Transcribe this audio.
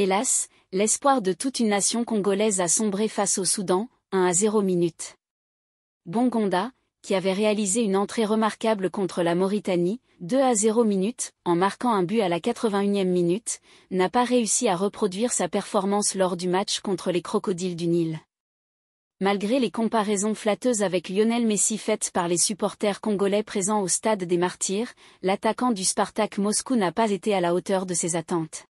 Hélas, l'espoir de toute une nation congolaise a sombré face au Soudan, 1 à 0 minutes. Bongonda, qui avait réalisé une entrée remarquable contre la Mauritanie, 2 à 0 minutes, en marquant un but à la 81e minute, n'a pas réussi à reproduire sa performance lors du match contre les Crocodiles du Nil. Malgré les comparaisons flatteuses avec Lionel Messi faites par les supporters congolais présents au stade des Martyrs, l'attaquant du Spartak Moscou n'a pas été à la hauteur de ses attentes.